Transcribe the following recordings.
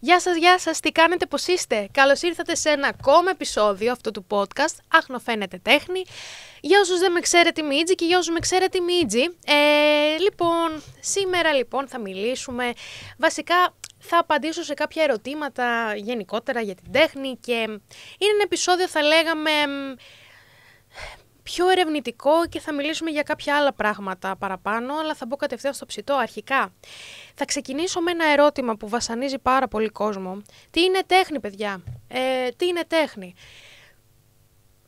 Γεια σας, γεια σας, τι κάνετε, πώς είστε. Καλώς ήρθατε σε ένα ακόμα επεισόδιο αυτού του podcast, άχνο τέχνη. Για όσους δεν με ξέρετε είμαι και για όσους με ξέρετε είμαι Ε, λοιπόν, σήμερα λοιπόν θα μιλήσουμε, βασικά θα απαντήσω σε κάποια ερωτήματα γενικότερα για την τέχνη και είναι ένα επεισόδιο θα λέγαμε πιο ερευνητικό και θα μιλήσουμε για κάποια άλλα πράγματα παραπάνω, αλλά θα μπω κατευθείαν στο ψητό αρχικά. Θα ξεκινήσω με ένα ερώτημα που βασανίζει πάρα πολύ κόσμο. Τι είναι τέχνη, παιδιά? Ε, τι είναι τέχνη?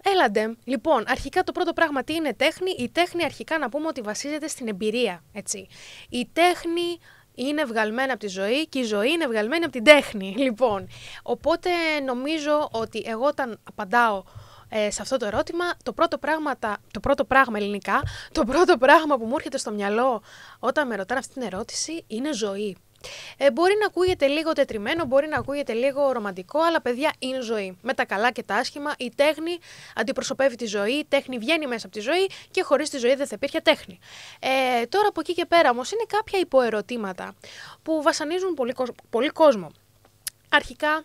Έλαντε. Λοιπόν, αρχικά το πρώτο πράγμα τι είναι τέχνη. Η τέχνη αρχικά να πούμε ότι βασίζεται στην εμπειρία, έτσι. Η τέχνη είναι βγαλμένη από τη ζωή και η ζωή είναι βγαλμένη από την τέχνη, λοιπόν. Οπότε νομίζω ότι εγώ όταν απαντάω ε, σε αυτό το ερώτημα, το πρώτο, πράγμα, τα, το πρώτο πράγμα ελληνικά, το πρώτο πράγμα που μου έρχεται στο μυαλό όταν με ρωτάνε αυτή την ερώτηση είναι ζωή. Ε, μπορεί να ακούγεται λίγο τετριμένο, μπορεί να ακούγεται λίγο ρομαντικό, αλλά παιδιά είναι ζωή. Με τα καλά και τα άσχημα, η τέχνη αντιπροσωπεύει τη ζωή, η τέχνη βγαίνει μέσα από τη ζωή και χωρίς τη ζωή δεν θα υπήρχε τέχνη. Ε, τώρα από εκεί και πέρα όμως είναι κάποια υποερωτήματα που βασανίζουν πολύ, πολύ κόσμο. Αρχικά,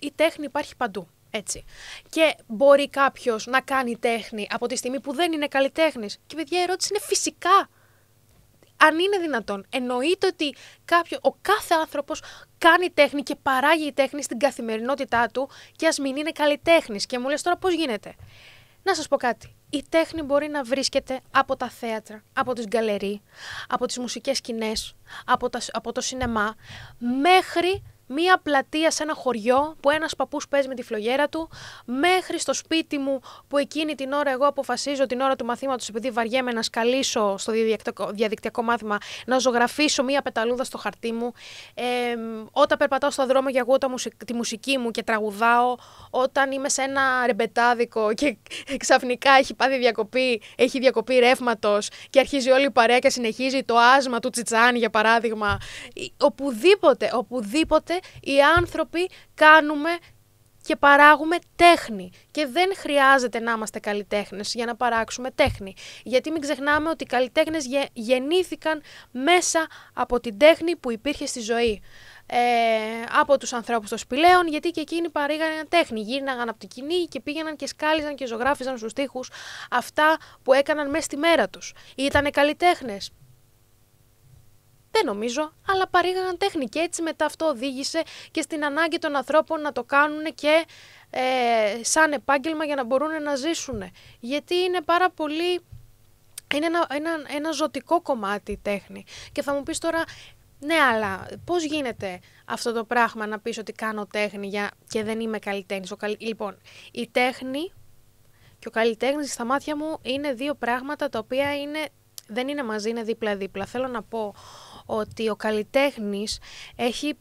η τέχνη υπάρχει παντού. Έτσι. Και μπορεί κάποιος να κάνει τέχνη από τη στιγμή που δεν είναι καλλιτέχνης. Και παιδιά, η ερώτηση είναι φυσικά. Αν είναι δυνατόν, εννοείται ότι κάποιο, ο κάθε άνθρωπος κάνει τέχνη και παράγει τέχνη στην καθημερινότητά του και ας μην είναι καλλιτέχνης. Και μου λες τώρα πώς γίνεται. Να σας πω κάτι. Η τέχνη μπορεί να βρίσκεται από τα θέατρα, από τις γκαλερί, από τις μουσικές σκηνές, από, τα, από το σινεμά, μέχρι μία πλατεία σε ένα χωριό που ένας παππούς παίζει με τη φλογέρα του, μέχρι στο σπίτι μου που εκείνη την ώρα εγώ αποφασίζω την ώρα του μαθήματος επειδή βαριέμαι να σκαλίσω στο διαδικτυακό μάθημα, να ζωγραφίσω μία πεταλούδα στο χαρτί μου, ε, όταν περπατάω στο δρόμο και ακούω τη μουσική μου και τραγουδάω, όταν είμαι σε ένα ρεμπετάδικο και ξαφνικά έχει πάθει διακοπή, έχει διακοπή ρεύματος και αρχίζει όλη η παρέα και συνεχίζει το άσμα του Τσιτσάνι για παράδειγμα. Οπουδήποτε, οπουδήποτε οι άνθρωποι, κάνουμε και παράγουμε τέχνη. Και δεν χρειάζεται να είμαστε καλλιτέχνες για να παράξουμε τέχνη. Γιατί μην ξεχνάμε ότι οι καλλιτέχνες γεννήθηκαν μέσα από την τέχνη που υπήρχε στη ζωή. Ε, από τους ανθρώπους των σπηλαίων, γιατί και εκείνοι παρήγανε τέχνη. Γύρναγαν από την κοινή και πήγαιναν και σκάλιζαν και ζωγράφιζαν στους τοίχους αυτά που έκαναν μέσα στη μέρα τους. Ήτανε καλλιτέχνες. Δεν νομίζω, αλλά παρήγαγαν τέχνη και έτσι μετά αυτό οδήγησε και στην ανάγκη των ανθρώπων να το κάνουν και ε, σαν επάγγελμα για να μπορούν να ζήσουν. Γιατί είναι πάρα πολύ... Είναι ένα, ζωτικό κομμάτι η τέχνη. Και θα μου πεις τώρα, ναι, αλλά πώς γίνεται αυτό το πράγμα να πεις ότι κάνω τέχνη και δεν είμαι καλλιτέχνης. Καλ... Λοιπόν, η τέχνη και ο καλλιτέχνης στα μάτια μου είναι δύο πράγματα τα οποία είναι δεν είναι μαζί, είναι δίπλα-δίπλα. Θέλω να πω ότι ο καλλιτέχνης έχει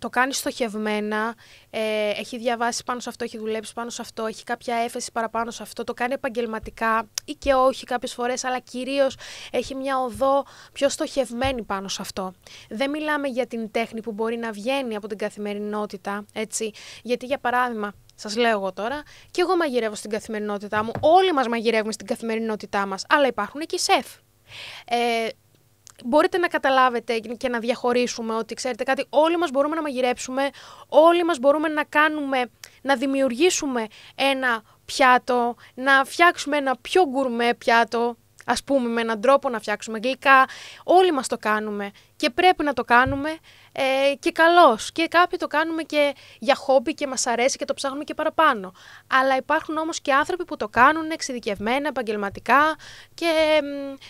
το κάνει στοχευμένα, ε, έχει διαβάσει πάνω σε αυτό, έχει δουλέψει πάνω σε αυτό, έχει κάποια έφεση παραπάνω σε αυτό, το κάνει επαγγελματικά ή και όχι κάποιες φορές, αλλά κυρίως έχει μια οδό πιο στοχευμένη πάνω σε αυτό. Δεν μιλάμε για την τέχνη που μπορεί να βγαίνει από την καθημερινότητα, έτσι, γιατί για παράδειγμα Σας λέω εγώ τώρα. Και εγώ μαγειρεύω στην καθημερινότητά μου. Όλοι μας μαγειρεύουμε στην καθημερινότητά μας. Αλλά υπάρχουν και σεφ. Ε, μπορείτε να καταλάβετε και να διαχωρίσουμε ότι ξέρετε κάτι, όλοι μας μπορούμε να μαγειρέψουμε, όλοι μας μπορούμε να κάνουμε, να δημιουργήσουμε ένα πιάτο, να φτιάξουμε ένα πιο γκουρμέ πιάτο, ας πούμε με έναν τρόπο να φτιάξουμε γλυκά, όλοι μας το κάνουμε και πρέπει να το κάνουμε ε, και καλός. Και κάποιοι το κάνουμε και για χόμπι και μας αρέσει και το ψάχνουμε και παραπάνω. Αλλά υπάρχουν όμως και άνθρωποι που το κάνουν εξειδικευμένα, επαγγελματικά και ε,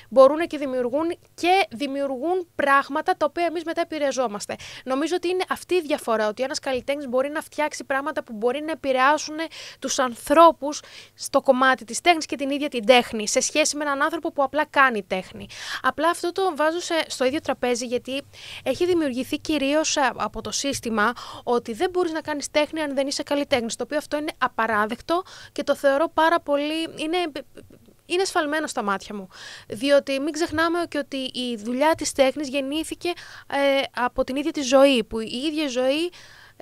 μπορούν και δημιουργούν και δημιουργούν πράγματα τα οποία εμείς μετά επηρεαζόμαστε. Νομίζω ότι είναι αυτή η διαφορά, ότι ένας καλλιτέχνης μπορεί να φτιάξει πράγματα που μπορεί να επηρεάσουν τους ανθρώπους στο κομμάτι της τέχνης και την ίδια την τέχνη, σε σχέση με έναν άνθρωπο που απλά κάνει τέχνη. Απλά αυτό το βάζω στο ίδιο τραπέζι γιατί έχει δημιουργηθεί και κυρίως ε, από το σύστημα ότι δεν μπορείς να κάνεις τέχνη αν δεν είσαι καλλιτέχνη. Το οποίο αυτό είναι απαράδεκτο και το θεωρώ πάρα πολύ. Είναι είναι σφαλμένο στα μάτια μου. Διότι μην ξεχνάμε και ότι η δουλειά της τέχνης γεννήθηκε ε, από την ίδια τη ζωή, που η ίδια ζωή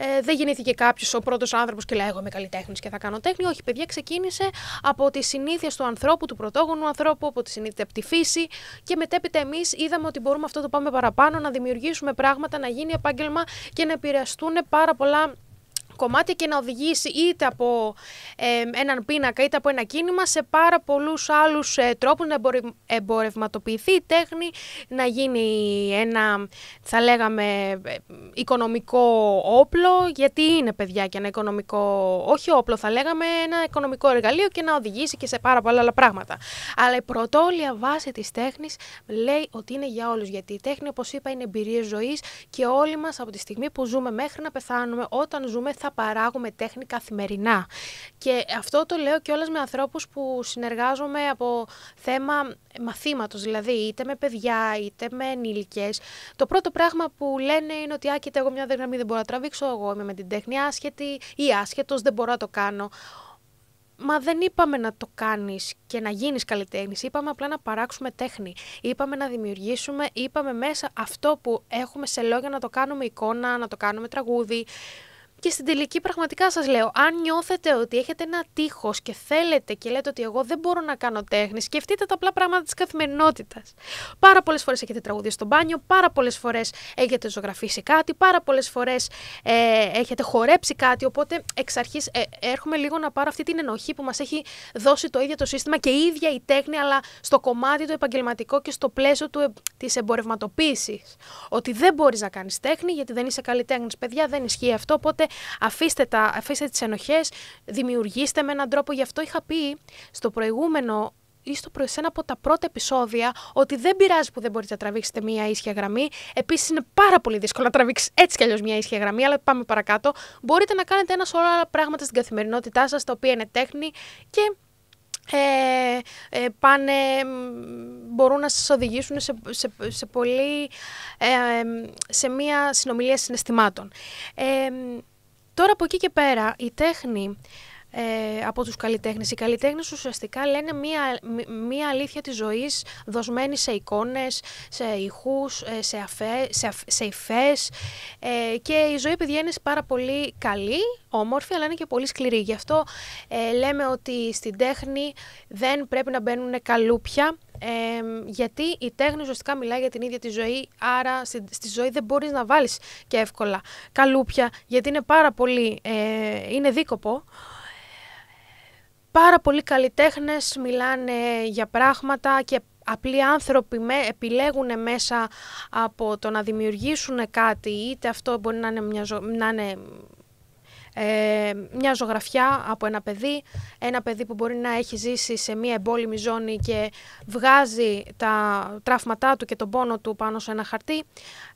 ε, δεν γεννήθηκε κάποιος ο πρώτος άνθρωπος και λέει: Εγώ είμαι καλλιτέχνης και θα κάνω τέχνη. Όχι, παιδιά, ξεκίνησε από τι συνήθειε του ανθρώπου, του πρωτόγονου ανθρώπου, από τη συνήθεια από τη φύση και μετέπειτα εμείς είδαμε ότι μπορούμε αυτό το πάμε παραπάνω, να δημιουργήσουμε πράγματα, να γίνει επάγγελμα και να επηρεαστούν πάρα πολλά κομμάτια και να οδηγήσει είτε από ε, έναν πίνακα είτε από ένα κίνημα σε πάρα πολλούς άλλους ε, τρόπους να εμπορευματοποιηθεί η τέχνη, να γίνει ένα θα λέγαμε ε, οικονομικό όπλο, γιατί είναι παιδιά και ένα οικονομικό, όχι όπλο θα λέγαμε, ένα οικονομικό εργαλείο και να οδηγήσει και σε πάρα πολλά άλλα πράγματα. Αλλά η πρωτόλια βάση της τέχνης λέει ότι είναι για όλους, γιατί η τέχνη όπως είπα είναι εμπειρία ζωής και όλοι μας από τη στιγμή που ζούμε μέχρι να πεθάνουμε, όταν ζούμε θα θα παράγουμε τέχνη καθημερινά. Και αυτό το λέω και όλες με ανθρώπους που συνεργάζομαι από θέμα μαθήματος, δηλαδή είτε με παιδιά είτε με ενήλικες. Το πρώτο πράγμα που λένε είναι ότι άκητε εγώ μια δεγραμμή δεν μπορώ να τραβήξω, εγώ είμαι με την τέχνη άσχετη ή άσχετος, δεν μπορώ να το κάνω». Μα δεν είπαμε να το κάνεις και να γίνεις καλλιτέχνης, είπαμε απλά να παράξουμε τέχνη, είπαμε να δημιουργήσουμε, είπαμε μέσα αυτό που έχουμε σε λόγια να το κάνουμε εικόνα, να το κάνουμε τραγούδι, και στην τελική πραγματικά σας λέω, αν νιώθετε ότι έχετε ένα τείχος και θέλετε και λέτε ότι εγώ δεν μπορώ να κάνω τέχνη, σκεφτείτε τα απλά πράγματα της καθημερινότητας. Πάρα πολλές φορές έχετε τραγουδίσει στο μπάνιο, πάρα πολλές φορές έχετε ζωγραφίσει κάτι, πάρα πολλές φορές ε, έχετε χορέψει κάτι, οπότε εξ αρχής ε, έρχομαι λίγο να πάρω αυτή την ενοχή που μας έχει δώσει το ίδιο το σύστημα και η ίδια η τέχνη, αλλά στο κομμάτι το επαγγελματικό και στο πλαίσιο του, ε, της εμπορευματοποίησης. Ότι δεν μπορείς να κάνεις τέχνη γιατί δεν είσαι καλλιτέχνης, παιδιά, δεν ισχύει αυτό, οπότε αφήστε, τα, αφήστε τις ενοχές, δημιουργήστε με έναν τρόπο. Γι' αυτό είχα πει στο προηγούμενο ή στο προ... σε ένα από τα πρώτα επεισόδια ότι δεν πειράζει που δεν μπορείτε να τραβήξετε μία ίσια γραμμή. Επίσης, είναι πάρα πολύ δύσκολο να τραβήξεις έτσι κι αλλιώς μία ίσια γραμμή, αλλά πάμε παρακάτω. Μπορείτε να κάνετε ένα σωρό πράγματα στην καθημερινότητά σας, τα οποία είναι τέχνη και ε, ε πάνε, μπορούν να σας οδηγήσουν σε, σε, σε πολύ, ε, σε μια συνομιλία συναισθημάτων. Ε, Τώρα από εκεί και πέρα η τέχνη ε, από τους καλλιτέχνες. Οι καλλιτέχνες ουσιαστικά λένε μία, μία αλήθεια της ζωής δοσμένη σε εικόνες, σε ηχούς, ε, σε, αφέ, σε, σε υφές ε, και η ζωή παιδιά είναι πάρα πολύ καλή, όμορφη αλλά είναι και πολύ σκληρή. Γι' αυτό ε, λέμε ότι στην τέχνη δεν πρέπει να μπαίνουν καλούπια γιατί η τέχνη ουσιαστικά μιλάει για την ίδια τη ζωή, άρα στη ζωή δεν μπορείς να βάλεις και εύκολα καλούπια, γιατί είναι πάρα πολύ, ε, είναι δίκοπο. Πάρα πολλοί καλλιτέχνες μιλάνε για πράγματα και απλοί άνθρωποι με, επιλέγουν μέσα από το να δημιουργήσουν κάτι, είτε αυτό μπορεί να είναι, μια να είναι ε, μια ζωγραφιά από ένα παιδί, ένα παιδί που μπορεί να έχει ζήσει σε μια εμπόλεμη ζώνη και βγάζει τα τραύματά του και τον πόνο του πάνω σε ένα χαρτί,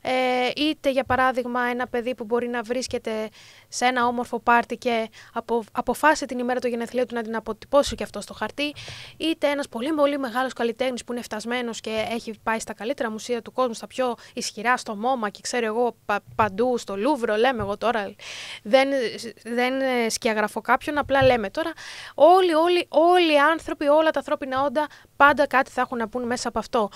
ε, είτε για παράδειγμα ένα παιδί που μπορεί να βρίσκεται σε ένα όμορφο πάρτι και απο, αποφάσισε την ημέρα του γενεθλίου του να την αποτυπώσει και αυτό στο χαρτί, είτε ένας πολύ πολύ μεγάλος καλλιτέχνης που είναι φτασμένος και έχει πάει στα καλύτερα μουσεία του κόσμου, στα πιο ισχυρά, στο μόμα και ξέρω εγώ παντού, στο Λούβρο, λέμε εγώ τώρα, δεν, δεν σκιαγραφώ κάποιον, απλά λέμε τώρα, όλοι, όλοι, όλοι οι άνθρωποι, όλα τα ανθρώπινα όντα, πάντα κάτι θα έχουν να πούν μέσα από αυτό.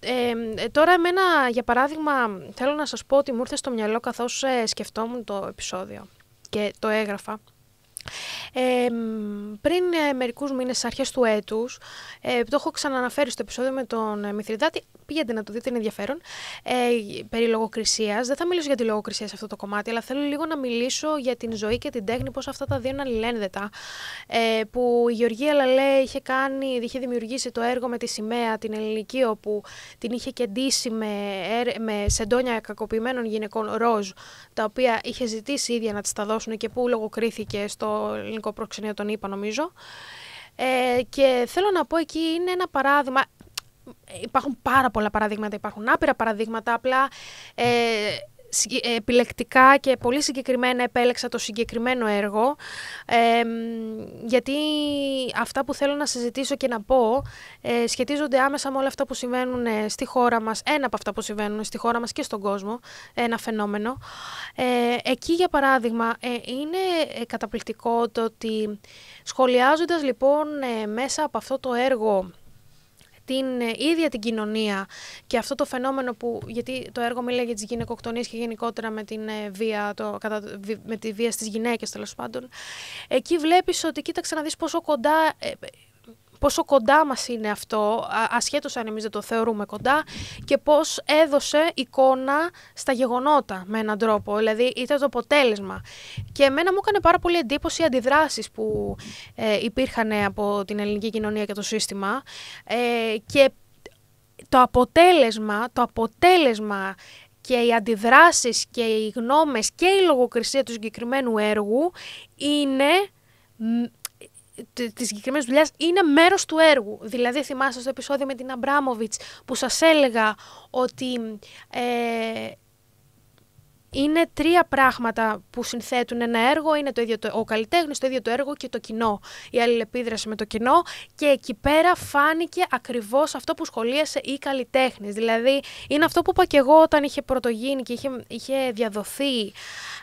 Ε, ε τώρα εμένα, για παράδειγμα, θέλω να σας πω ότι μου ήρθε στο μυαλό καθώς ε, σκεφτόμουν το επεισόδιο και το έγραφα. πριν ε, μερικούς μήνες, στις αρχές του έτους, ε, το έχω ξαναναφέρει στο επεισόδιο με τον ε, Μηθριδάτη, πήγαινε να το δείτε, είναι ενδιαφέρον. Ε, περί λογοκρισίας. Δεν θα μιλήσω για τη λογοκρισία σε αυτό το κομμάτι, αλλά θέλω λίγο να μιλήσω για την ζωή και την τέχνη, πώς αυτά τα δύο είναι αλληλένδετα. Ε, που η Γεωργία Λαλέ είχε, κάνει, είχε δημιουργήσει το έργο με τη σημαία, την ελληνική, όπου την είχε κεντήσει με, με σεντόνια κακοποιημένων γυναικών ροζ, τα οποία είχε ζητήσει ίδια να της τα δώσουν και που λογοκρίθηκε στο ελληνικό προξενείο, τον είπα νομίζω. Ε, και θέλω να πω εκεί είναι ένα παράδειγμα υπάρχουν πάρα πολλά παραδείγματα, υπάρχουν άπειρα παραδείγματα, απλά ε, ε επιλεκτικά και πολύ συγκεκριμένα επέλεξα το συγκεκριμένο έργο γιατί αυτά που θέλω να συζητήσω και να πω ε, σχετίζονται άμεσα με όλα αυτά που συμβαίνουν ε, στη χώρα μας, ένα από αυτά που συμβαίνουν στη χώρα μας και στον κόσμο, ένα φαινόμενο. Ε, εκεί για παράδειγμα είναι καταπληκτικό το ότι σχολιάζοντας λοιπόν μέσα από αυτό το έργο την ε, ίδια την κοινωνία και αυτό το φαινόμενο που, γιατί το έργο μιλάει για τις γυναικοκτονίες και γενικότερα με, την ε, βία, το, κατά, με τη βία στις γυναίκες τέλος πάντων, εκεί βλέπεις ότι κοίταξε να δεις πόσο κοντά ε, πόσο κοντά μας είναι αυτό, ασχέτως αν εμείς δεν το θεωρούμε κοντά, και πώς έδωσε εικόνα στα γεγονότα με έναν τρόπο, δηλαδή ήταν το αποτέλεσμα. Και εμένα μου έκανε πάρα πολύ εντύπωση οι αντιδράσεις που ε, υπήρχαν από την ελληνική κοινωνία και το σύστημα ε, και το αποτέλεσμα, το αποτέλεσμα και οι αντιδράσεις και οι γνώμες και η λογοκρισία του συγκεκριμένου έργου είναι της συγκεκριμένης δουλειάς είναι μέρος του έργου. Δηλαδή, θυμάστε στο επεισόδιο με την Αμπράμοβιτ που σας έλεγα ότι ε, είναι τρία πράγματα που συνθέτουν ένα έργο. Είναι το ίδιο το, ο καλλιτέχνης, το ίδιο το έργο και το κοινό. Η αλληλεπίδραση με το κοινό. Και εκεί πέρα φάνηκε ακριβώς αυτό που σχολίασε η καλλιτέχνης. Δηλαδή, είναι αυτό που είπα και εγώ όταν είχε πρωτογίνει και είχε, είχε διαδοθεί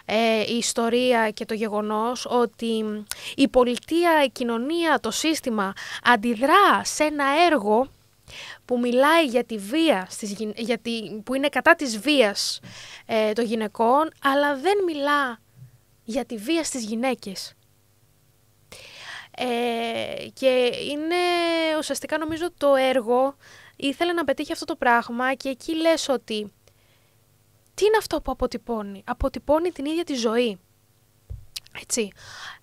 ε, η ιστορία και το γεγονός ότι η πολιτεία, η κοινωνία, το σύστημα αντιδρά σε ένα έργο που μιλάει για τη βία, στις, που είναι κατά της βίας ε, των γυναικών, αλλά δεν μιλά για τη βία στις γυναίκες. Ε, και είναι ουσιαστικά νομίζω το έργο ήθελε να πετύχει αυτό το πράγμα και εκεί λες ότι τι είναι αυτό που αποτυπώνει. Αποτυπώνει την ίδια τη ζωή. Έτσι.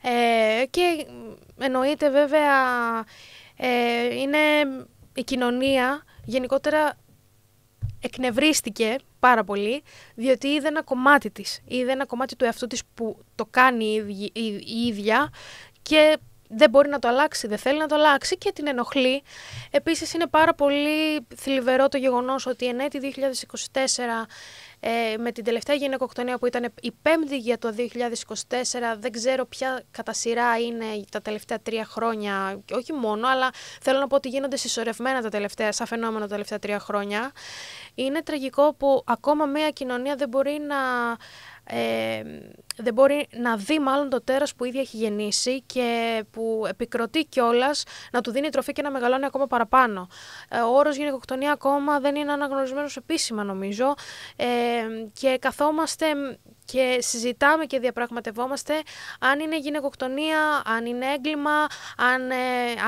Ε, και εννοείται βέβαια ε, είναι η κοινωνία γενικότερα εκνευρίστηκε πάρα πολύ, διότι είδε ένα κομμάτι της, είδε ένα κομμάτι του εαυτού της που το κάνει η ίδια και δεν μπορεί να το αλλάξει, δεν θέλει να το αλλάξει και την ενοχλεί. Επίσης είναι πάρα πολύ θλιβερό το γεγονός ότι εν έτη 2024 ε, με την τελευταία γυναικοκτονία που ήταν η πέμπτη για το 2024, δεν ξέρω ποια κατά σειρά είναι τα τελευταία τρία χρόνια, όχι μόνο, αλλά θέλω να πω ότι γίνονται συσσωρευμένα τα τελευταία, σαν φαινόμενο τα τελευταία τρία χρόνια. Είναι τραγικό που ακόμα μια κοινωνία δεν μπορεί να δεν μπορεί να δει μάλλον το τέρας που ήδη έχει γεννήσει και που επικροτεί κιόλας να του δίνει τροφή και να μεγαλώνει ακόμα παραπάνω. Ε, ο όρος γυναικοκτονία ακόμα δεν είναι αναγνωρισμένος επίσημα νομίζω ε, και καθόμαστε και συζητάμε και διαπραγματευόμαστε αν είναι γυναικοκτονία, αν είναι έγκλημα, αν, ε,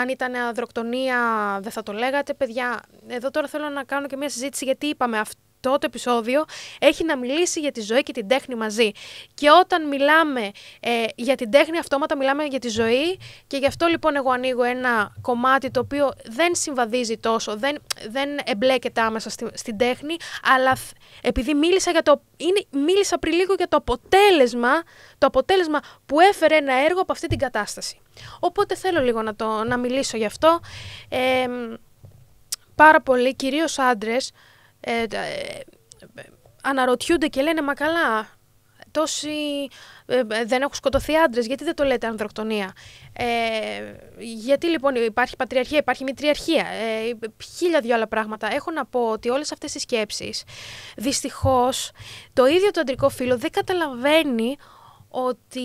αν ήταν αδροκτονία δεν θα το λέγατε. Παιδιά, εδώ τώρα θέλω να κάνω και μια συζήτηση γιατί είπαμε αυτό το επεισόδιο έχει να μιλήσει για τη ζωή και την τέχνη μαζί. Και όταν μιλάμε ε, για την τέχνη, αυτόματα μιλάμε για τη ζωή. Και γι' αυτό λοιπόν εγώ ανοίγω ένα κομμάτι το οποίο δεν συμβαδίζει τόσο, δεν, δεν εμπλέκεται άμεσα στη, στην τέχνη, αλλά επειδή μίλησα, για το, είναι, μίλησα πριν λίγο για το αποτέλεσμα, το αποτέλεσμα που έφερε ένα έργο από αυτή την κατάσταση. Οπότε θέλω λίγο να, το, να μιλήσω γι' αυτό. πάρα πολύ κυρίως άντρες, ε, ε, αναρωτιούνται και λένε «Μα καλά, τόσοι ε, δεν έχουν σκοτωθεί άντρες, γιατί δεν το λέτε ανδροκτονία. Ε, γιατί λοιπόν υπάρχει πατριαρχία, υπάρχει μητριαρχία, ε, χίλια δυο άλλα πράγματα. Έχω να πω ότι όλες αυτές οι σκέψεις, δυστυχώς, το ίδιο το αντρικό φύλλο δεν καταλαβαίνει ότι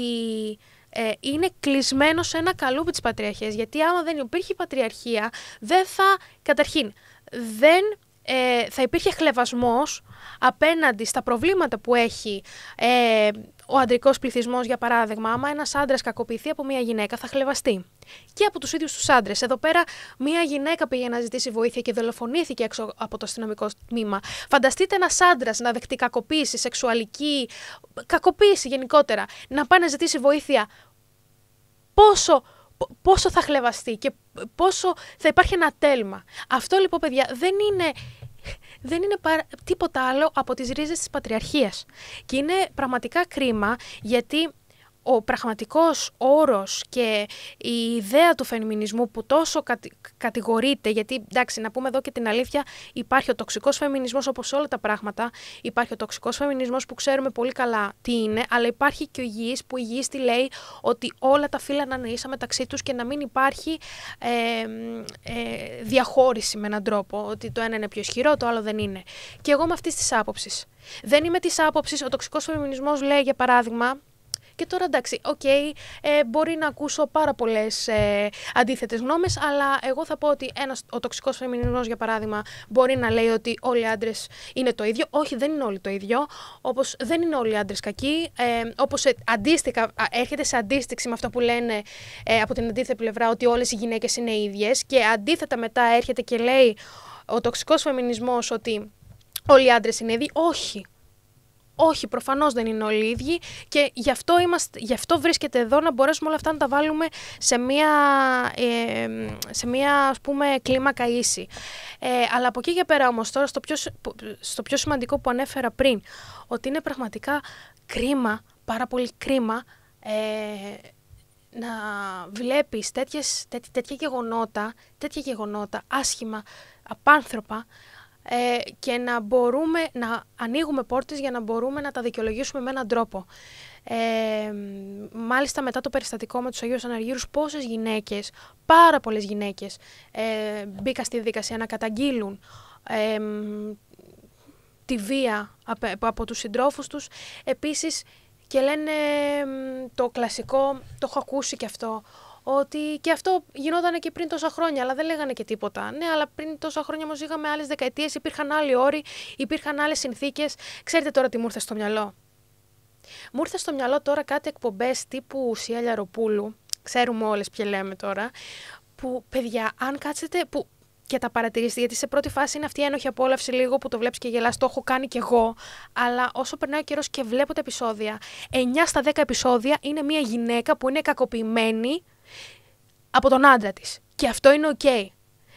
ε, είναι κλεισμένο σε ένα καλούπι της πατριαρχίας. Γιατί άμα δεν υπήρχε πατριαρχία, δεν θα, καταρχήν, δεν ε, θα υπήρχε χλεβασμός απέναντι στα προβλήματα που έχει ε, ο αντρικός πληθυσμός, για παράδειγμα. Άμα ένας άντρας κακοποιηθεί από μια γυναίκα, θα χλεβαστεί. Και από τους ίδιους τους άντρες. Εδώ πέρα μια γυναίκα πήγε να ζητήσει βοήθεια και δολοφονήθηκε έξω από το αστυνομικό τμήμα. Φανταστείτε ένας άντρας να δεχτεί κακοποίηση, σεξουαλική, κακοποίηση γενικότερα, να πάει να ζητήσει βοήθεια. Πόσο, πόσο θα χλεβαστεί πόσο θα υπάρχει ένα τέλμα. Αυτό λοιπόν, παιδιά, δεν είναι δεν είναι τίποτα άλλο από τις ρίζες της πατριαρχίας. Και είναι πραγματικά κρίμα γιατί ο πραγματικός όρος και η ιδέα του φεμινισμού που τόσο κατη, κατηγορείται, γιατί εντάξει να πούμε εδώ και την αλήθεια υπάρχει ο τοξικός φεμινισμός όπως όλα τα πράγματα, υπάρχει ο τοξικός φεμινισμός που ξέρουμε πολύ καλά τι είναι, αλλά υπάρχει και ο υγιής που η υγιής τη λέει ότι όλα τα φύλλα να είναι ίσα μεταξύ τους και να μην υπάρχει ε, ε, διαχώρηση με έναν τρόπο, ότι το ένα είναι πιο ισχυρό, το άλλο δεν είναι. Και εγώ με αυτής της άποψης. Δεν είμαι της άποψης, ο τοξικός φεμινισμός λέει για παράδειγμα, και τώρα εντάξει, οκ, ε, μπορεί να ακούσω πάρα πολλές ε, αντίθετες γνώμες, αλλά εγώ θα πω ότι ένας, ο τοξικός φεμινισμός, για παράδειγμα, μπορεί να λέει ότι όλοι οι άντρες είναι το ίδιο. Όχι, δεν είναι όλοι το ίδιο. Όπως δεν είναι όλοι οι άντρες κακοί. Ε, Όπως ε, αντίστοιχα, έρχεται σε αντίστοιχη με αυτό που λένε ε, από την αντίθετη πλευρά ότι όλες οι γυναίκες είναι ίδιες. Και αντίθετα μετά έρχεται και λέει ο τοξικός φεμινισμός ότι όλοι οι άντρες είναι ίδιοι. Όχι. Όχι, προφανώς δεν είναι όλοι οι ίδιοι και γι αυτό, είμαστε, γι' αυτό βρίσκεται εδώ να μπορέσουμε όλα αυτά να τα βάλουμε σε μία, ε, σε μία ας πούμε, κλίμακα ίση. Ε, αλλά από εκεί και πέρα όμως, τώρα στο πιο, στο πιο σημαντικό που ανέφερα πριν, ότι είναι πραγματικά κρίμα, πάρα πολύ κρίμα. Ε, να βλέπεις τέτοιες, τέτοια γεγονότα, τέτοια γεγονότα άσχημα, απάνθρωπα, ε, και να μπορούμε να ανοίγουμε πόρτες για να μπορούμε να τα δικαιολογήσουμε με έναν τρόπο. Ε, μάλιστα μετά το περιστατικό με τους Αγίους Αναργύρους πόσες γυναίκες, πάρα πολλές γυναίκες ε, μπήκαν στη δικασία να καταγγείλουν ε, τη βία από, από τους συντρόφους τους. Επίσης και λένε το κλασικό, το έχω ακούσει και αυτό, ότι και αυτό γινόταν και πριν τόσα χρόνια, αλλά δεν λέγανε και τίποτα. Ναι, αλλά πριν τόσα χρόνια όμως είχαμε άλλες δεκαετίες, υπήρχαν άλλοι όροι, υπήρχαν άλλες συνθήκες. Ξέρετε τώρα τι μου ήρθε στο μυαλό. Μου ήρθε στο μυαλό τώρα κάτι εκπομπές τύπου Σιάλιαροπούλου. ξέρουμε όλες ποιες λέμε τώρα, που παιδιά, αν κάτσετε. Που και τα παρατηρήστε, γιατί σε πρώτη φάση είναι αυτή η ένοχη απόλαυση λίγο που το βλέπεις και γελάς. Το έχω κάνει κι εγώ. Αλλά όσο περνάει ο καιρός και βλέπω τα επεισόδια, 9 στα 10 επεισόδια είναι μια γυναίκα που είναι κακοποιημένη από τον άντρα της. Και αυτό είναι οκ.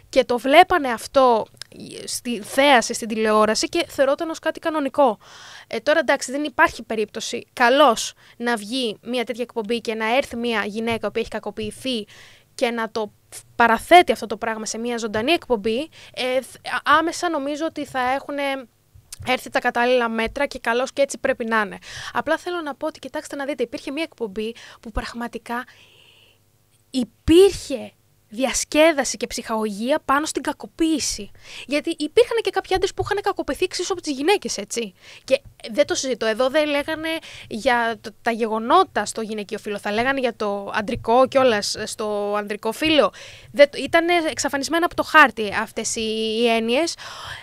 Και το βλέπανε αυτό στη θέαση, στην τηλεόραση και θεωρώταν ως κάτι κανονικό. Ε, τώρα εντάξει δεν υπάρχει περίπτωση καλώς να βγει μια τέτοια εκπομπή και να έρθει μια γυναίκα που έχει κακοποιηθεί και να το παραθέτει αυτό το πράγμα σε μια ζωντανή εκπομπή, ε, άμεσα νομίζω ότι θα έχουν έρθει τα κατάλληλα μέτρα και καλώς και έτσι πρέπει να είναι. Απλά θέλω να πω ότι κοιτάξτε να δείτε, υπήρχε μια εκπομπή που πραγματικά υπήρχε διασκέδαση και ψυχαγωγία πάνω στην κακοποίηση. Γιατί υπήρχαν και κάποιοι άντρες που είχαν κακοποιηθεί εξίσου από τις γυναίκες, έτσι. Και δεν το συζητώ. Εδώ δεν λέγανε για τα γεγονότα στο γυναικείο φύλλο. Θα λέγανε για το αντρικό κιόλα στο αντρικό φύλλο. Ήταν εξαφανισμένα από το χάρτη αυτές οι έννοιε.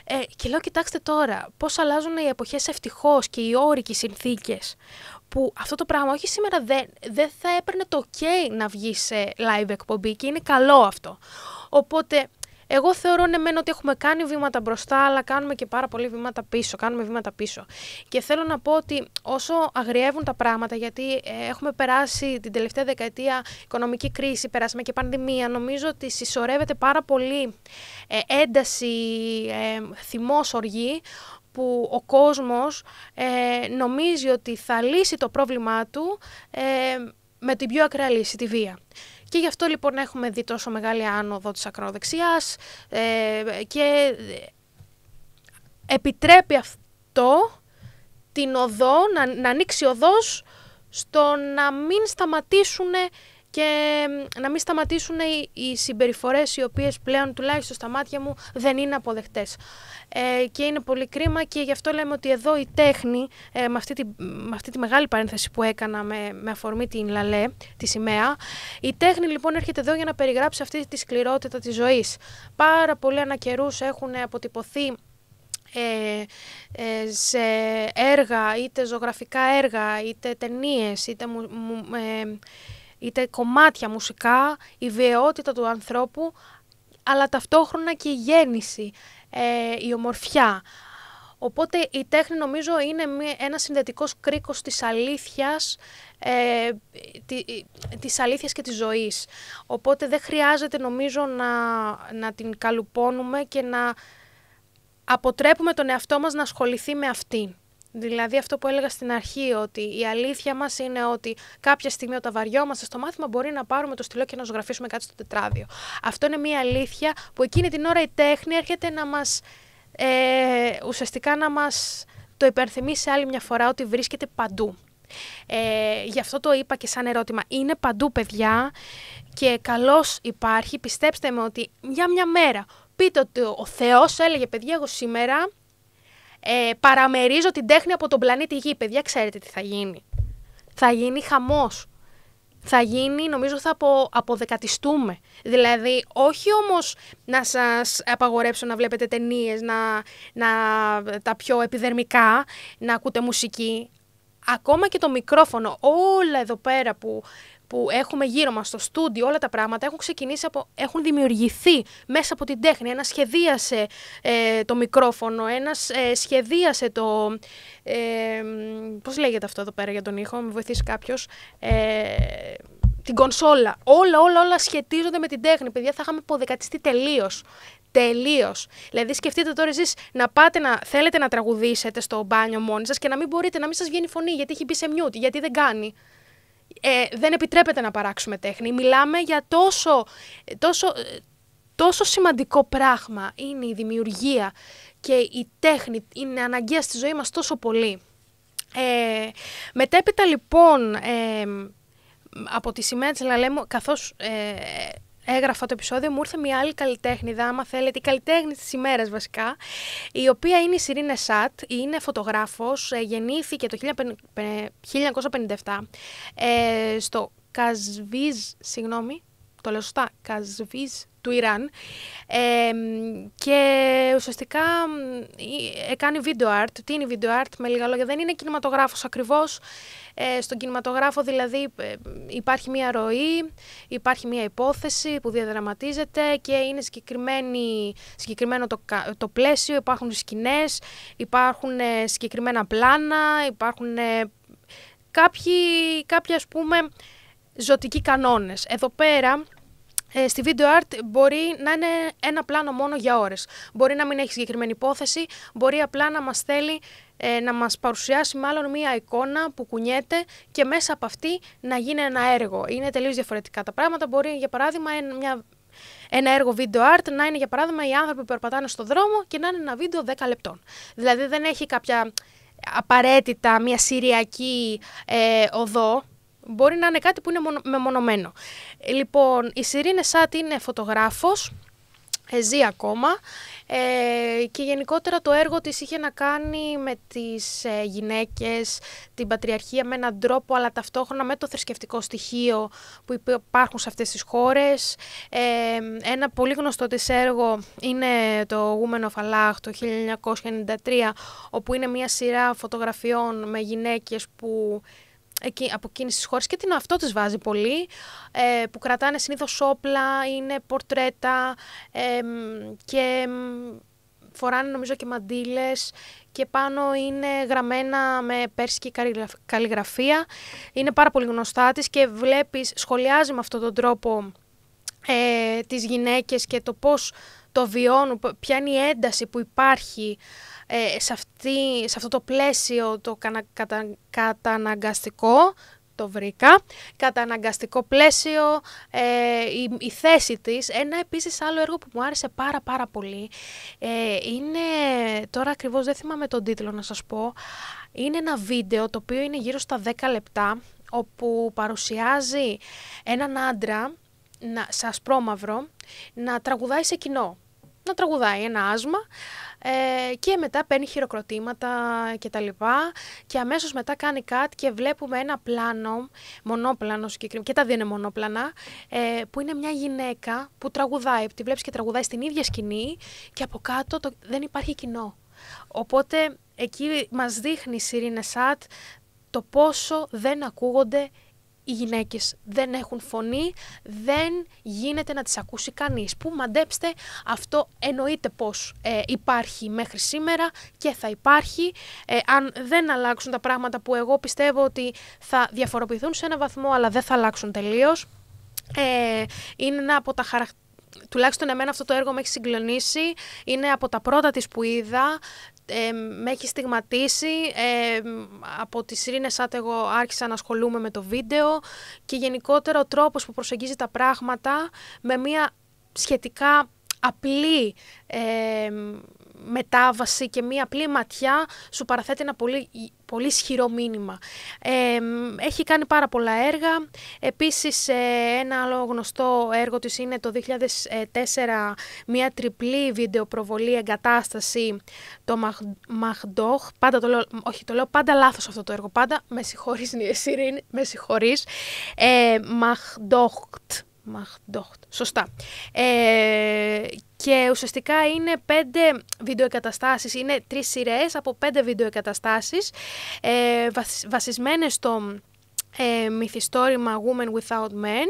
Ε, και λέω, κοιτάξτε τώρα, πώς αλλάζουν οι εποχές ευτυχώς και οι όρικοι συνθήκες που αυτό το πράγμα όχι σήμερα δεν, δεν θα έπαιρνε το ok να βγει σε live εκπομπή και είναι καλό αυτό. Οπότε εγώ θεωρώ ναι μεν ότι έχουμε κάνει βήματα μπροστά, αλλά κάνουμε και πάρα πολύ βήματα πίσω. Κάνουμε βήματα πίσω. Και θέλω να πω ότι όσο αγριεύουν τα πράγματα, γιατί ε, έχουμε περάσει την τελευταία δεκαετία οικονομική κρίση, περάσαμε και πανδημία, νομίζω ότι συσσωρεύεται πάρα πολύ ε, ένταση, ε, θυμός, οργή, που ο κόσμος ε, νομίζει ότι θα λύσει το πρόβλημά του ε, με την πιο ακραία λύση, τη βία. Και γι' αυτό λοιπόν έχουμε δει τόσο μεγάλη άνοδο της ακροδεξιάς ε, και ε, επιτρέπει αυτό την οδό, να, να ανοίξει οδός στο να μην σταματήσουν και να μην σταματήσουν οι συμπεριφορές οι οποίες πλέον τουλάχιστον στα μάτια μου δεν είναι αποδεκτές. Ε, και είναι πολύ κρίμα και γι' αυτό λέμε ότι εδώ η τέχνη, ε, με, αυτή τη, αυτή τη μεγάλη παρένθεση που έκανα με, με αφορμή την Λαλέ, τη σημαία, η τέχνη λοιπόν έρχεται εδώ για να περιγράψει αυτή τη σκληρότητα της ζωής. Πάρα πολλοί ανακερούς έχουν αποτυπωθεί ε, ε, σε έργα, είτε ζωγραφικά έργα, είτε ταινίες, είτε μου, ε, είτε κομμάτια μουσικά, η βιαιότητα του ανθρώπου, αλλά ταυτόχρονα και η γέννηση, ε, η ομορφιά. Οπότε η τέχνη νομίζω είναι ένας συνδετικός κρίκος της αλήθειας, ε, ε, της αλήθειας και της ζωής. Οπότε δεν χρειάζεται νομίζω να, να την καλουπώνουμε και να αποτρέπουμε τον εαυτό μας να ασχοληθεί με αυτήν. Δηλαδή αυτό που έλεγα στην αρχή, ότι η αλήθεια μας είναι ότι κάποια στιγμή όταν βαριόμαστε στο μάθημα μπορεί να πάρουμε το στυλό και να ζωγραφίσουμε κάτι στο τετράδιο. Αυτό είναι μια αλήθεια που εκείνη την ώρα η τέχνη έρχεται να μας, ε, ουσιαστικά να μας το σε άλλη μια φορά ότι βρίσκεται παντού. Ε, γι' αυτό το είπα και σαν ερώτημα. Είναι παντού παιδιά και καλώς υπάρχει. Πιστέψτε με ότι για μια μέρα πείτε ότι ο Θεός έλεγε παιδιά εγώ σήμερα ε, παραμερίζω την τέχνη από τον πλανήτη Γη. Παιδιά, ξέρετε τι θα γίνει. Θα γίνει χαμός. Θα γίνει, νομίζω θα απο, αποδεκατιστούμε. Δηλαδή, όχι όμως να σας απαγορέψω να βλέπετε ταινίες, να, να, τα πιο επιδερμικά, να ακούτε μουσική. Ακόμα και το μικρόφωνο, όλα εδώ πέρα που που έχουμε γύρω μας, στο στούντιο, όλα τα πράγματα έχουν ξεκινήσει από. έχουν δημιουργηθεί μέσα από την τέχνη. Ένας σχεδίασε ε, το μικρόφωνο, ένας ε, σχεδίασε το. Ε, Πώς λέγεται αυτό εδώ πέρα για τον ήχο, με βοηθήσει κάποιος. Ε, την κονσόλα. Όλα, όλα, όλα σχετίζονται με την τέχνη. Παιδιά, θα είχαμε υποδεκατιστεί τελείως. Τελείως. Δηλαδή, σκεφτείτε τώρα εσείς να πάτε να θέλετε να τραγουδήσετε στο μπάνιο μόνοι σας και να μην μπορείτε να μην σας βγαίνει φωνή γιατί έχει μπει σε γιατί δεν κάνει. Ε, δεν επιτρέπεται να παράξουμε τέχνη. Μιλάμε για τόσο, τόσο, τόσο σημαντικό πράγμα είναι η δημιουργία και η τέχνη είναι αναγκαία στη ζωή μας τόσο πολύ. Ε, μετέπειτα λοιπόν ε, από τη σημαία της Λαλέμου, καθώς ε, έγραφα το επεισόδιο, μου ήρθε μια άλλη καλλιτέχνηδα, άμα θέλετε, η καλλιτέχνη της ημέρας βασικά, η οποία είναι η Σιρήνε Σατ, είναι φωτογράφος, ε, γεννήθηκε το 1957 ε, στο Κασβίζ, συγγνώμη, το λέω σωστά, του Ιράν και ουσιαστικά ε, έκανε video art. Τι είναι βιντεο art με λίγα λόγια, δεν είναι κινηματογράφος ακριβώς. Ε, στον κινηματογράφο δηλαδή ε, υπάρχει μια ροή, υπάρχει μια υπόθεση που διαδραματίζεται και είναι συγκεκριμένη, συγκεκριμένο το, το πλαίσιο, υπάρχουν σκηνές, υπάρχουν ε, συγκεκριμένα πλάνα, υπάρχουν ε, κάποιοι, κάποιοι ας πούμε ζωτικοί κανόνες. Εδώ πέρα ε, στη video art μπορεί να είναι ένα πλάνο μόνο για ώρες. Μπορεί να μην έχει συγκεκριμένη υπόθεση, μπορεί απλά να μας θέλει ε, να μας παρουσιάσει μάλλον μία εικόνα που κουνιέται και μέσα από αυτή να γίνει ένα έργο. Είναι τελείως διαφορετικά τα πράγματα. Μπορεί για παράδειγμα μια, ένα έργο video art να είναι για παράδειγμα οι άνθρωποι που περπατάνε στον δρόμο και να είναι ένα βίντεο 10 λεπτών. Δηλαδή δεν έχει κάποια απαραίτητα μια συριακή ε, οδό Μπορεί να είναι κάτι που είναι μεμονωμένο. Ε, λοιπόν, η Σιρήνε Σάτ είναι φωτογράφος, ζει ακόμα ε, και γενικότερα το έργο της είχε να κάνει με τις ε, γυναίκες, την πατριαρχία με έναν τρόπο αλλά ταυτόχρονα με το θρησκευτικό στοιχείο που υπάρχουν σε αυτές τις χώρες. Ε, ένα πολύ γνωστό της έργο είναι το «Ουμενο of το 1993 όπου είναι μια σειρά φωτογραφιών με γυναίκες που από εκείνες τις χώρες και την αυτό τη βάζει πολύ, ε, που κρατάνε συνήθως όπλα, είναι πορτρέτα και φοράνε νομίζω και μαντήλες και πάνω είναι γραμμένα με πέρσικη καλλιγραφία. Είναι πάρα πολύ γνωστά της και βλέπεις, σχολιάζει με αυτόν τον τρόπο ε, τις γυναίκες και το πώς το βιώνω, ποια είναι η ένταση που υπάρχει ε, σε, αυτή, σε αυτό το πλαίσιο το κατα, καταναγκαστικό, το βρήκα, καταναγκαστικό πλαίσιο, ε, η, θέση της. Ένα επίσης άλλο έργο που μου άρεσε πάρα πάρα πολύ ε, είναι, τώρα ακριβώς δεν θυμάμαι τον τίτλο να σας πω, είναι ένα βίντεο το οποίο είναι γύρω στα 10 λεπτά όπου παρουσιάζει έναν άντρα να, σε ασπρόμαυρο να τραγουδάει σε κοινό. Να τραγουδάει ένα άσμα ε, και μετά παίρνει χειροκροτήματα και τα λοιπά και αμέσως μετά κάνει κάτι και βλέπουμε ένα πλάνο, μονόπλανο συγκεκριμένα, και τα δύο είναι μονόπλανα, ε, που είναι μια γυναίκα που τραγουδάει, που τη βλέπεις και τραγουδάει στην ίδια σκηνή και από κάτω το, δεν υπάρχει κοινό. Οπότε εκεί μας δείχνει η Σάτ το πόσο δεν ακούγονται οι γυναίκες δεν έχουν φωνή, δεν γίνεται να τις ακούσει κανείς. Που μαντέψτε, αυτό εννοείται πως ε, υπάρχει μέχρι σήμερα και θα υπάρχει. Ε, αν δεν αλλάξουν τα πράγματα που εγώ πιστεύω ότι θα διαφοροποιηθούν σε ένα βαθμό, αλλά δεν θα αλλάξουν τελείως. Ε, είναι ένα από τα χαρακτηριστικά τουλάχιστον εμένα αυτό το έργο με έχει συγκλονίσει. Είναι από τα πρώτα της που είδα με έχει στιγματίσει. Ε, από τις σαν εγώ άρχισα να ασχολούμαι με το βίντεο και γενικότερα ο τρόπος που προσεγγίζει τα πράγματα με μια σχετικά απλή μετάβαση και μία απλή ματιά σου παραθέτει ένα πολύ, πολύ ισχυρό μήνυμα. έχει κάνει πάρα πολλά έργα. Επίσης ε, ένα άλλο γνωστό έργο της είναι το 2004 μία τριπλή βιντεοπροβολή εγκατάσταση το Μαχντόχ. Πάντα το λέω, όχι το λέω πάντα λάθος αυτό το έργο, πάντα με συγχωρείς Νιεσίριν, με συγχωρείς. Ε, Μαχντόχτ Μαχντόχτ. Σωστά. Ε, και ουσιαστικά είναι πέντε βιντεοεκαταστάσεις, είναι τρεις σειρές από πέντε βιντεοεκαταστάσεις ε, βασισμένες στο ε, μυθιστόρημα Women Without Men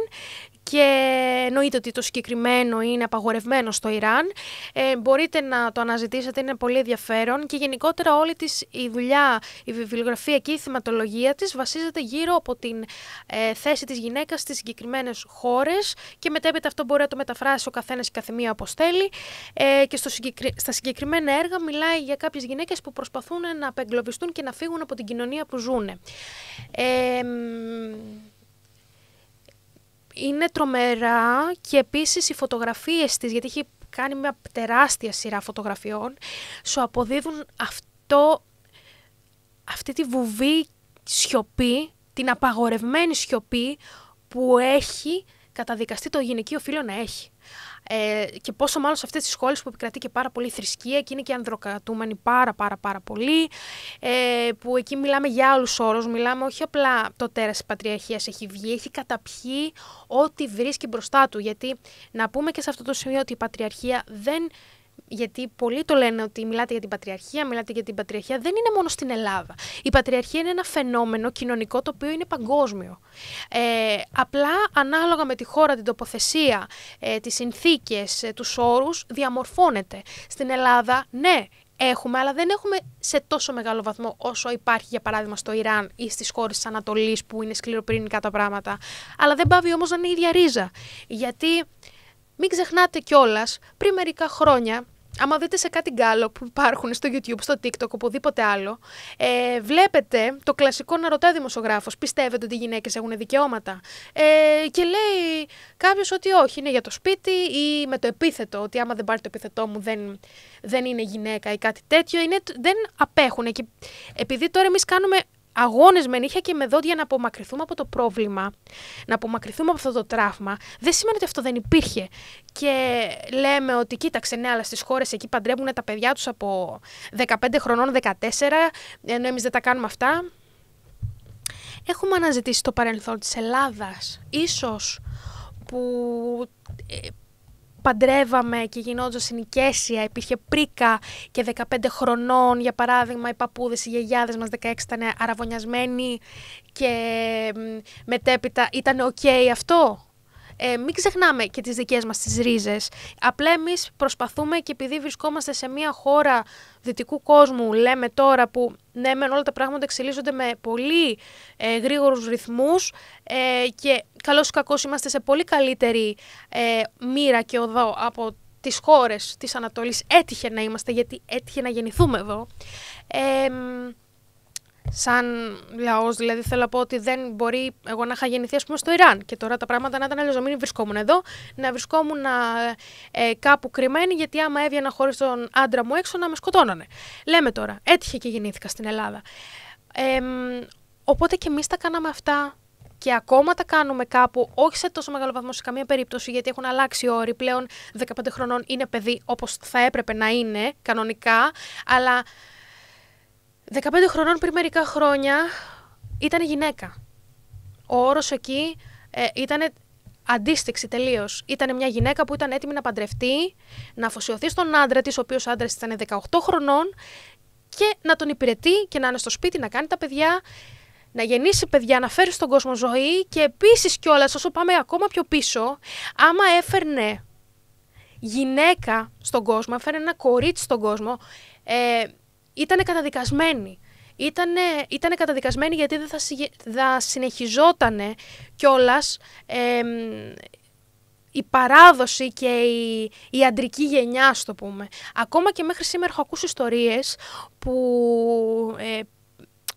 και εννοείται ότι το συγκεκριμένο είναι απαγορευμένο στο Ιράν. Ε, μπορείτε να το αναζητήσετε, είναι πολύ ενδιαφέρον και γενικότερα όλη της η δουλειά, η βιβλιογραφία και η θεματολογία της βασίζεται γύρω από την ε, θέση της γυναίκας στις συγκεκριμένες χώρες και μετέπειτα αυτό μπορεί να το μεταφράσει ο καθένας και καθεμία όπως θέλει ε, και στο συγκεκρι... στα συγκεκριμένα έργα μιλάει για κάποιες γυναίκες που προσπαθούν να απεγκλωβιστούν και να φύγουν από την κοινωνία που ζουν. Ε, είναι τρομερά και επίσης οι φωτογραφίες της, γιατί έχει κάνει μια τεράστια σειρά φωτογραφιών, σου αποδίδουν αυτό, αυτή τη βουβή σιωπή, την απαγορευμένη σιωπή που έχει καταδικαστεί το γυναικείο φίλο να έχει. Ε, και πόσο μάλλον σε αυτές τις σχόλες που επικρατεί και πάρα πολύ θρησκεία και είναι και ανδροκατούμενοι πάρα πάρα πάρα πολύ, ε, που εκεί μιλάμε για άλλους όρους, μιλάμε όχι απλά το τέρας της πατριαρχίας έχει βγει, έχει καταπιεί ό,τι βρίσκει μπροστά του, γιατί να πούμε και σε αυτό το σημείο ότι η πατριαρχία δεν γιατί πολλοί το λένε ότι μιλάτε για την πατριαρχία, μιλάτε για την πατριαρχία, δεν είναι μόνο στην Ελλάδα. Η πατριαρχία είναι ένα φαινόμενο κοινωνικό το οποίο είναι παγκόσμιο. Ε, απλά ανάλογα με τη χώρα, την τοποθεσία, ε, τις συνθήκες, ε, τους όρους, διαμορφώνεται. Στην Ελλάδα, ναι, έχουμε, αλλά δεν έχουμε σε τόσο μεγάλο βαθμό όσο υπάρχει για παράδειγμα στο Ιράν ή στις χώρες της Ανατολής που είναι σκληροπυρηνικά τα πράγματα. Αλλά δεν πάβει όμως να είναι η ίδια ρίζα. Γιατί μην ξεχνάτε κιόλας, πριν μερικά χρόνια άμα δείτε σε κάτι γκάλο που υπάρχουν στο YouTube, στο TikTok, οπουδήποτε άλλο, ε, βλέπετε το κλασικό να ρωτάει δημοσιογράφος, πιστεύετε ότι οι γυναίκες έχουν δικαιώματα. Ε, και λέει κάποιος ότι όχι, είναι για το σπίτι ή με το επίθετο, ότι άμα δεν πάρει το επίθετό μου δεν, δεν είναι γυναίκα ή κάτι τέτοιο, είναι, δεν απέχουν. Και επειδή τώρα εμείς κάνουμε Αγώνες με νύχια και με δόντια να απομακρυνθούμε από το πρόβλημα, να απομακρυνθούμε από αυτό το τραύμα, δεν σημαίνει ότι αυτό δεν υπήρχε. Και λέμε ότι κοίταξε, ναι, αλλά στις χώρες εκεί παντρεύουν τα παιδιά τους από 15 χρονών, 14, ενώ εμείς δεν τα κάνουμε αυτά. Έχουμε αναζητήσει το παρελθόν της Ελλάδας, ίσως που ε, παντρεύαμε και γινόντουσαν συνοικέσια, υπήρχε πρίκα και 15 χρονών, για παράδειγμα, οι παππούδες, οι γιαγιάδες μας 16 ήταν αραβωνιασμένοι και μετέπειτα ήταν ok αυτό. Ε, μην ξεχνάμε και τις δικές μας τις ρίζες. Απλά εμείς προσπαθούμε και επειδή βρισκόμαστε σε μια χώρα δυτικού κόσμου, λέμε τώρα που ναι μεν όλα τα πράγματα εξελίσσονται με πολύ ε, γρήγορους ρυθμούς ε, και καλώς ή κακώς είμαστε σε πολύ καλύτερη ε, μοίρα και οδό από τις χώρες της Ανατολής έτυχε να είμαστε γιατί έτυχε να γεννηθούμε εδώ. Ε, σαν λαός, δηλαδή θέλω να πω ότι δεν μπορεί εγώ να είχα γεννηθεί ας πούμε, στο Ιράν και τώρα τα πράγματα να ήταν αλλιώς. Να μην βρισκόμουν εδώ, να βρισκόμουν ε, κάπου κρυμμένη, γιατί άμα έβγαινα χωρίς τον άντρα μου έξω να με σκοτώνανε. Λέμε τώρα, έτυχε και γεννήθηκα στην Ελλάδα. Ε, οπότε και εμείς τα κάναμε αυτά και ακόμα τα κάνουμε κάπου, όχι σε τόσο μεγάλο βαθμό σε καμία περίπτωση, γιατί έχουν αλλάξει οι όροι. Πλέον 15 χρονών είναι παιδί όπως θα έπρεπε να είναι κανονικά, αλλά 15 χρονών πριν μερικά χρόνια ήταν γυναίκα. Ο όρος εκεί ε, ήταν αντίστοιξη τελείως. Ήταν μια γυναίκα που ήταν έτοιμη να παντρευτεί, να αφοσιωθεί στον άντρα της, ο οποίος άντρας ήταν 18 χρονών, και να τον υπηρετεί και να είναι στο σπίτι, να κάνει τα παιδιά, να γεννήσει παιδιά, να φέρει στον κόσμο ζωή. Και επίσης κιόλας, όσο πάμε ακόμα πιο πίσω, άμα έφερνε γυναίκα στον κόσμο, έφερνε ένα κορίτσι στον κόσμο, ε, ήταν καταδικασμένη, Ήτανε, ήτανε καταδικασμένη γιατί δεν θα, θα συνεχιζότανε κιόλας η παράδοση και η, αντρική γενιά, το πούμε. Ακόμα και μέχρι σήμερα έχω ακούσει ιστορίες που, ε,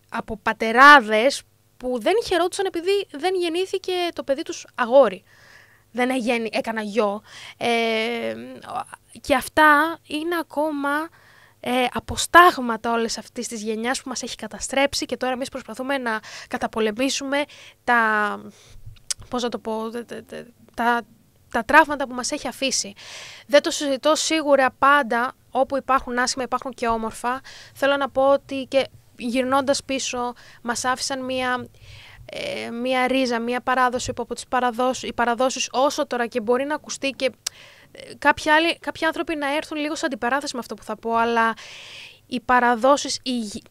από πατεράδες που δεν χαιρόντουσαν επειδή δεν γεννήθηκε το παιδί τους αγόρι. Δεν έγινε, έκανα γιο. Ε, και αυτά είναι ακόμα ε, αποστάγματα όλες αυτής της γενιάς που μας έχει καταστρέψει και τώρα εμείς προσπαθούμε να καταπολεμήσουμε τα, Πώς το πω, τα, τα τραύματα που μας έχει αφήσει. Δεν το συζητώ σίγουρα πάντα, όπου υπάρχουν άσχημα υπάρχουν και όμορφα. Θέλω να πω ότι και γυρνώντας πίσω μας άφησαν μια ε, μία ρίζα, μία παράδοση που από τις παραδόσεις όσο τώρα και μπορεί να ακουστεί και κάποιοι, άλλοι, κάποιοι άνθρωποι να έρθουν λίγο σε αντιπαράθεση με αυτό που θα πω, αλλά οι παραδόσεις οι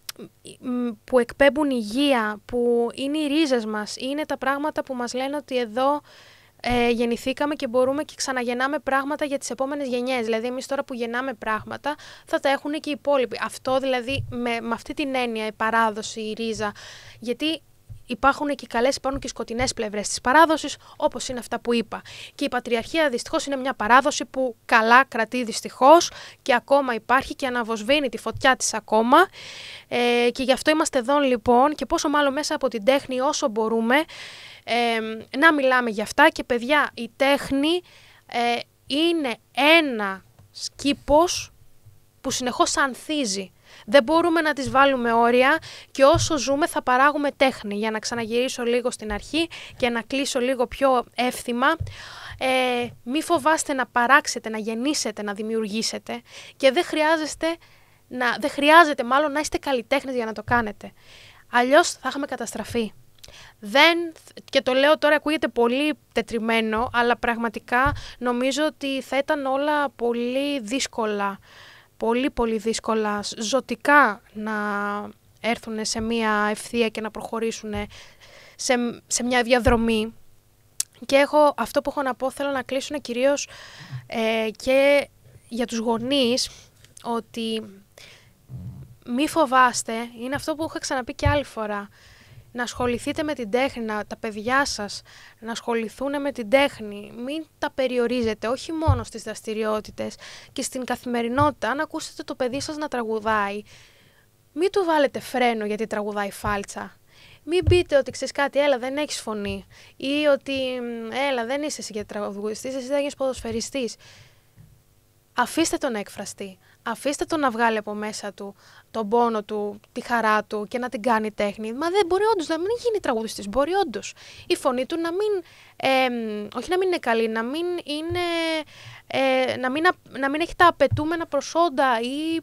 που εκπέμπουν υγεία, που είναι οι ρίζες μας, είναι τα πράγματα που μας λένε ότι εδώ ε, γεννηθήκαμε και μπορούμε και ξαναγεννάμε πράγματα για τις επόμενες γενιές. Δηλαδή, εμείς τώρα που γεννάμε πράγματα θα τα έχουν και οι υπόλοιποι. Αυτό δηλαδή, με, με αυτή την έννοια, η παράδοση, η ρίζα. Γιατί υπάρχουν και καλές, υπάρχουν και σκοτεινές πλευρές της παράδοσης, όπως είναι αυτά που είπα. Και η Πατριαρχία δυστυχώς είναι μια παράδοση που καλά κρατεί δυστυχώς και ακόμα υπάρχει και αναβοσβήνει τη φωτιά της ακόμα. Ε, και γι' αυτό είμαστε εδώ λοιπόν και πόσο μάλλον μέσα από την τέχνη όσο μπορούμε να μιλάμε γι' αυτά. Και παιδιά, η τέχνη ε, είναι ένα σκήπος που συνεχώς ανθίζει. Δεν μπορούμε να τις βάλουμε όρια και όσο ζούμε θα παράγουμε τέχνη. Για να ξαναγυρίσω λίγο στην αρχή και να κλείσω λίγο πιο εύθυμα. Ε, μη φοβάστε να παράξετε, να γεννήσετε, να δημιουργήσετε και δεν χρειάζεστε να, δεν χρειάζεται μάλλον να είστε καλλιτέχνες για να το κάνετε. Αλλιώς θα είχαμε καταστραφεί. Δεν, και το λέω τώρα ακούγεται πολύ τετριμένο, αλλά πραγματικά νομίζω ότι θα ήταν όλα πολύ δύσκολα πολύ πολύ δύσκολα, ζωτικά να έρθουν σε μια ευθεία και να προχωρήσουν σε, σε μια διαδρομή. Και έχω, αυτό που έχω να πω θέλω να κλείσουν κυρίως ε, και για τους γονείς ότι μη φοβάστε, είναι αυτό που έχω ξαναπεί και άλλη φορά, να ασχοληθείτε με την τέχνη, να, τα παιδιά σας να ασχοληθούν με την τέχνη. Μην τα περιορίζετε όχι μόνο στις δραστηριότητες και στην καθημερινότητα. Αν ακούσετε το παιδί σας να τραγουδάει, μην του βάλετε φρένο γιατί τραγουδάει φάλτσα. Μην πείτε ότι ξέρεις κάτι, έλα δεν έχεις φωνή. Ή ότι έλα δεν είσαι εσύ για τραγουδιστής, εσύ δεν γίνεις ποδοσφαιριστής. Αφήστε τον να Αφήστε τον να βγάλει από μέσα του τον πόνο του, τη χαρά του και να την κάνει τέχνη. Μα δεν μπορεί όντως να μην γίνει τραγουδιστής. Μπορεί όντως η φωνή του να μην. Ε, όχι να μην είναι καλή, να μην, είναι, ε, να, μην, να μην έχει τα απαιτούμενα προσόντα ή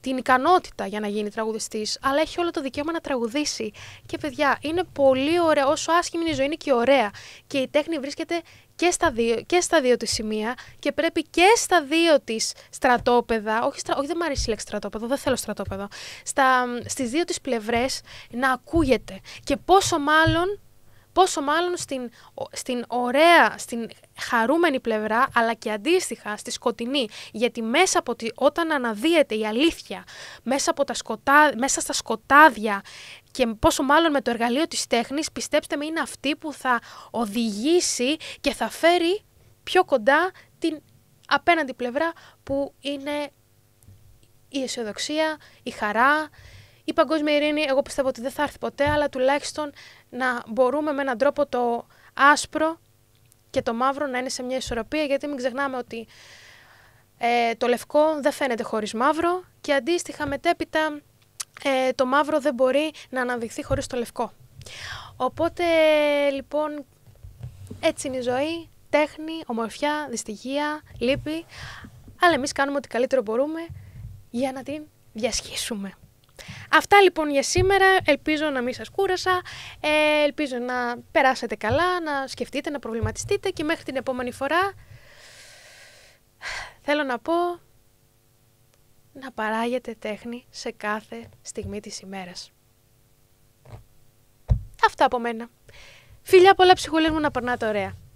την ικανότητα για να γίνει τραγουδιστής, αλλά έχει όλο το δικαίωμα να τραγουδήσει. Και παιδιά, είναι πολύ ωραία. Όσο άσχημη είναι η ζωή, είναι και ωραία. Και η τέχνη βρίσκεται και στα δύο, και στα δύο της σημεία και πρέπει και στα δύο της στρατόπεδα, όχι, στρα, όχι δεν μου αρέσει η λέξη στρατόπεδο, δεν θέλω στρατόπεδο, στα, στις δύο της πλευρές να ακούγεται και πόσο μάλλον πόσο μάλλον στην, στην ωραία, στην χαρούμενη πλευρά, αλλά και αντίστοιχα στη σκοτεινή. Γιατί μέσα από τη, όταν αναδύεται η αλήθεια, μέσα, τα σκοτά, μέσα στα σκοτάδια και πόσο μάλλον με το εργαλείο της τέχνης, πιστέψτε με, είναι αυτή που θα οδηγήσει και θα φέρει πιο κοντά την απέναντι πλευρά που είναι η αισιοδοξία, η χαρά, η παγκόσμια ειρήνη, εγώ πιστεύω ότι δεν θα έρθει ποτέ, αλλά τουλάχιστον να μπορούμε με έναν τρόπο το άσπρο και το μαύρο να είναι σε μια ισορροπία, γιατί μην ξεχνάμε ότι ε, το λευκό δεν φαίνεται χωρίς μαύρο και αντίστοιχα μετέπειτα ε, το μαύρο δεν μπορεί να αναδειχθεί χωρίς το λευκό. Οπότε λοιπόν έτσι είναι η ζωή, τέχνη, ομορφιά, δυστυχία, λύπη, αλλά εμείς κάνουμε ό,τι καλύτερο μπορούμε για να την διασχίσουμε. Αυτά λοιπόν για σήμερα. Ελπίζω να μην σας κούρασα. Ε, ελπίζω να περάσετε καλά, να σκεφτείτε, να προβληματιστείτε και μέχρι την επόμενη φορά θέλω να πω να παράγετε τέχνη σε κάθε στιγμή της ημέρας. Αυτά από μένα. Φιλιά πολλά ψυχολές μου να περνάτε ωραία.